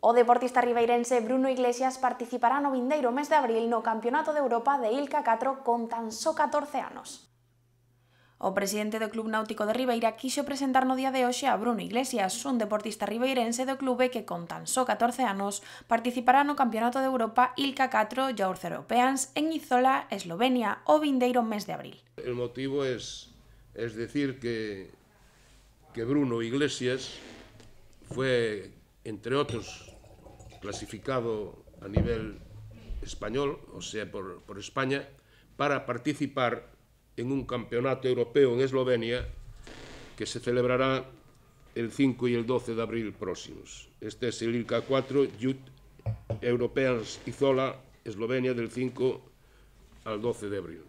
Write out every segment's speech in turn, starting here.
O deportista ribeirense Bruno Iglesias participará no vindeiro mes de abril no Campeonato de Europa de Ilca 4 con tan só 14 años. O presidente del Club Náutico de Ribeira quiso presentar no día de hoy a Bruno Iglesias, un deportista ribeirense de clube que con tan só 14 años participará no Campeonato de Europa Ilca 4 Youth Europeans en Izola, Eslovenia, o vindeiro mes de abril. El motivo es, es decir que, que Bruno Iglesias fue entre otros, clasificado a nivel español, o sea, por, España, para participar en un campeonato europeo en Eslovenia que se celebrará el 5 y el 12 de abril próximos. Este es el ILCA 4 Youth Europeans Izola, Eslovenia, del 5 al 12 de abril.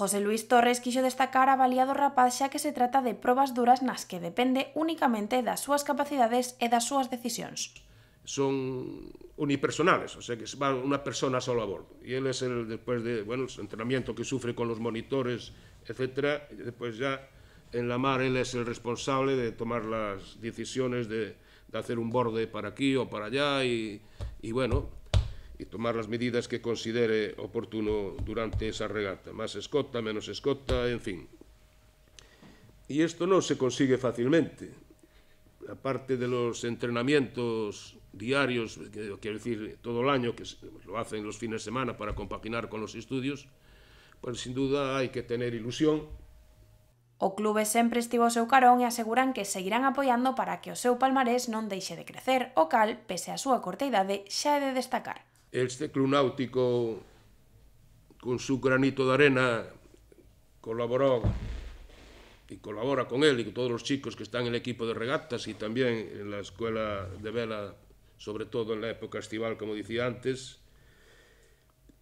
José Luis Torres quiso destacar a baleado rapaz ya que se trata de pruebas duras nas que depende únicamente de sus capacidades y e de sus decisiones. Son unipersonales, o sea que va una persona solo a bordo. Y él es el, después de, bueno, o entrenamiento que sufre con los monitores, etc., Después ya en la mar él es el responsable de tomar las decisiones de, hacer un borde para aquí o para allá y bueno, e tomar as medidas que considere oportuno durante esa regata, Más escota, menos escota, en fin. E isto non se consigue facilmente. A parte de los entrenamientos diarios, quero decir, todo o año, que lo hacen los fines de semana para compaginar con los estudios, pues sin duda hai que tener ilusión. O clube sempre estivo o seu carón e aseguran que seguirán apoiando para que o seu palmarés non deixe de crecer, o cal, pese a súa corta idade, xa é de destacar este club náutico con su granito de arena colaboró y colabora con él y con todos los chicos que están en el equipo de regatas y también en la escuela de vela, sobre todo en la época estival, como decía antes.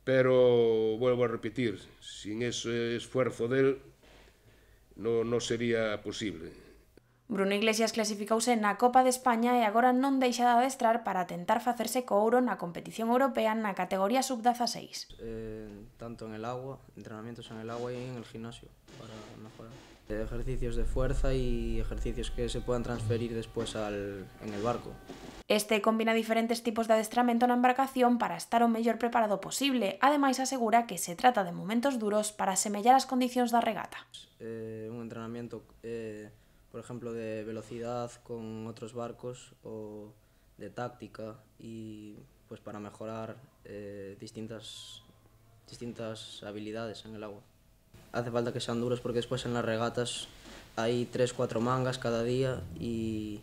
Pero vuelvo a repetir, sin ese esfuerzo de él no, no sería posible. Bruno Iglesias clasificouse na Copa de España e agora non deixa de adestrar para tentar facerse co ouro na competición europea na categoría sub-16. Eh, tanto en el agua, entrenamientos en el agua e en el gimnasio para mejorar. Eh, ejercicios de fuerza y ejercicios que se puedan transferir después al, en el barco. Este combina diferentes tipos de adestramento na embarcación para estar o mellor preparado posible. Ademais, asegura que se trata de momentos duros para semellar as condicións da regata. Eh, un entrenamiento... Eh, por ejemplo, de velocidad con otros barcos o de táctica y pues para mejorar eh, distintas, distintas habilidades en el agua. Hace falta que sean duros porque después en las regatas hay 3-4 mangas cada día y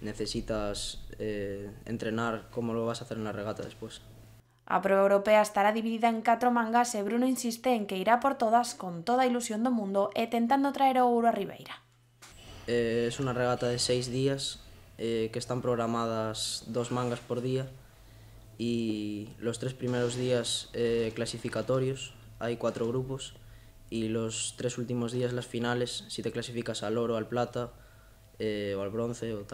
necesitas eh, entrenar cómo lo vas a hacer en la regata después. A prueba europea estará dividida en cuatro mangas y eh, Bruno insiste en que irá por todas con toda ilusión del mundo e intentando traer a ouro a Ribeira. Eh, es una regata de seis días eh, que están programadas dos mangas por día y los tres primeros días eh, clasificatorios, hay cuatro grupos y los tres últimos días las finales, si te clasificas al oro, al plata o al bronce o tal.